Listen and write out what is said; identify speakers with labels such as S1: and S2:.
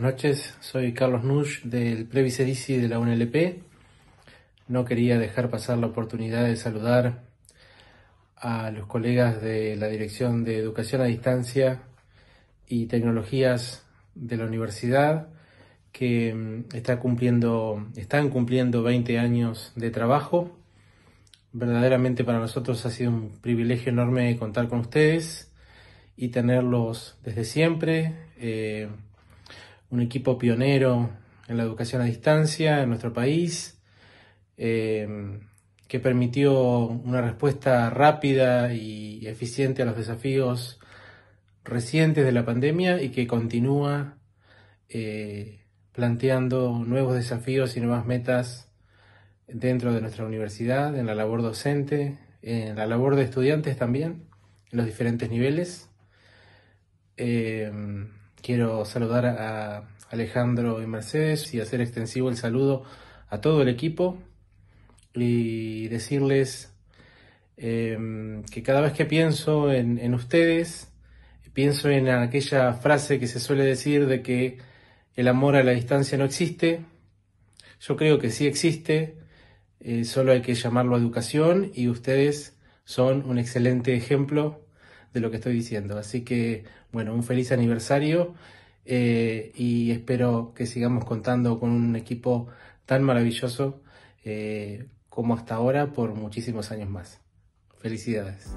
S1: buenas noches. Soy Carlos Nush del Previserici de la UNLP. No quería dejar pasar la oportunidad de saludar a los colegas de la Dirección de Educación a Distancia y Tecnologías de la Universidad que mm, está cumpliendo, están cumpliendo 20 años de trabajo. Verdaderamente para nosotros ha sido un privilegio enorme contar con ustedes y tenerlos desde siempre. Eh, un equipo pionero en la educación a distancia en nuestro país, em, que permitió una respuesta rápida y eficiente a los desafíos recientes de la pandemia y que continúa eh, planteando nuevos desafíos y nuevas metas dentro de nuestra universidad, en la labor docente, en la labor de estudiantes también, en los diferentes niveles. Em, Quiero saludar a Alejandro y Mercedes y hacer extensivo el saludo a todo el equipo y decirles em, que cada vez que pienso en, ustedes, pienso en aquella frase que se suele decir de que el amor a la distancia no existe. Yo creo que sí existe, eh, solo hay que llamarlo educación y ustedes son un excelente ejemplo de lo que estoy diciendo. Así que, bueno, un feliz aniversario eh, y espero que sigamos contando con un equipo tan maravilloso eh, como hasta ahora por muchísimos años más. Felicidades.